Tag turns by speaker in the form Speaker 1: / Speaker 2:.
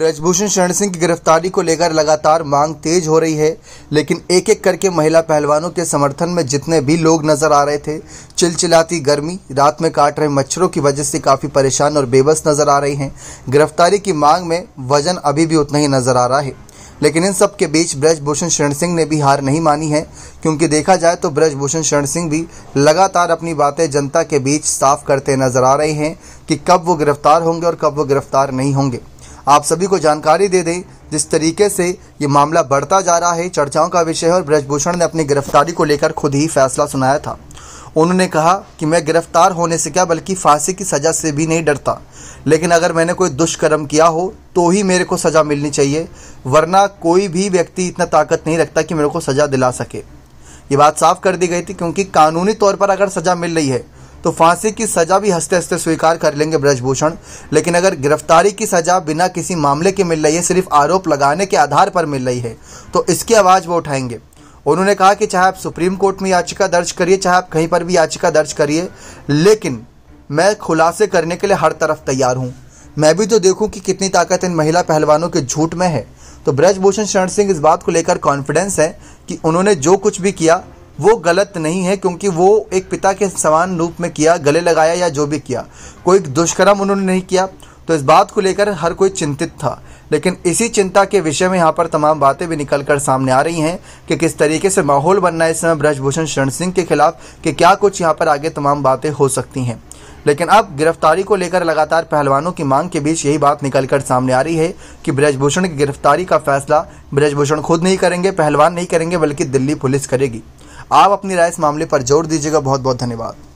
Speaker 1: ब्रजभूषण शरण सिंह की गिरफ्तारी को लेकर लगातार मांग तेज हो रही है लेकिन एक एक करके महिला पहलवानों के समर्थन में जितने भी लोग नजर आ रहे थे चिलचिलाती गर्मी रात में काट रहे मच्छरों की वजह से काफ़ी परेशान और बेबस नजर आ रहे हैं गिरफ्तारी की मांग में वजन अभी भी उतना ही नजर आ रहा है लेकिन इन सब के बीच ब्रजभूषण शरण सिंह ने भी हार नहीं मानी है क्योंकि देखा जाए तो ब्रजभूषण शरण सिंह भी लगातार अपनी बातें जनता के बीच साफ करते नजर आ रहे हैं कि कब वो गिरफ्तार होंगे और कब वो गिरफ्तार नहीं होंगे आप सभी को जानकारी दे दें जिस तरीके से ये मामला बढ़ता जा रहा है चर्चाओं का विषय है और ब्रजभूषण ने अपनी गिरफ्तारी को लेकर खुद ही फैसला सुनाया था उन्होंने कहा कि मैं गिरफ्तार होने से क्या बल्कि फांसी की सज़ा से भी नहीं डरता लेकिन अगर मैंने कोई दुष्कर्म किया हो तो ही मेरे को सज़ा मिलनी चाहिए वरना कोई भी व्यक्ति इतना ताकत नहीं रखता कि मेरे को सज़ा दिला सके ये बात साफ कर दी गई थी क्योंकि कानूनी तौर पर अगर सज़ा मिल रही है तो फांसी की सजा भी हंसते हंसते स्वीकार कर लेंगे ब्रजभूषण लेकिन अगर गिरफ्तारी की सजा बिना किसी मामले के मिल रही है सिर्फ आरोप लगाने के आधार पर मिल रही है तो इसकी आवाज़ वो उठाएंगे उन्होंने कहा कि चाहे आप सुप्रीम कोर्ट में याचिका दर्ज करिए चाहे आप कहीं पर भी याचिका दर्ज करिए लेकिन मैं खुलासे करने के लिए हर तरफ तैयार हूँ मैं भी तो देखूं कि कितनी ताकत इन महिला पहलवानों के झूठ में है तो ब्रजभूषण शरण सिंह इस बात को लेकर कॉन्फिडेंस है कि उन्होंने जो कुछ भी किया वो गलत नहीं है क्योंकि वो एक पिता के समान रूप में किया गले लगाया या जो भी किया कोई दुष्कर्म उन्होंने नहीं किया तो इस बात को लेकर हर कोई चिंतित था लेकिन इसी चिंता के विषय में यहाँ पर तमाम बातें भी निकल कर सामने आ रही हैं कि किस तरीके से माहौल बनना है इस समय ब्रजभूषण शरण सिंह के खिलाफ कि क्या कुछ यहाँ पर आगे तमाम बातें हो सकती हैं लेकिन अब गिरफ्तारी को लेकर लगातार पहलवानों की मांग के बीच यही बात निकल कर सामने आ रही है कि ब्रजभूषण की गिरफ्तारी का फैसला ब्रजभूषण खुद नहीं करेंगे पहलवान नहीं करेंगे बल्कि दिल्ली पुलिस करेगी आप अपनी राय इस मामले पर जोर दीजिएगा बहुत बहुत धन्यवाद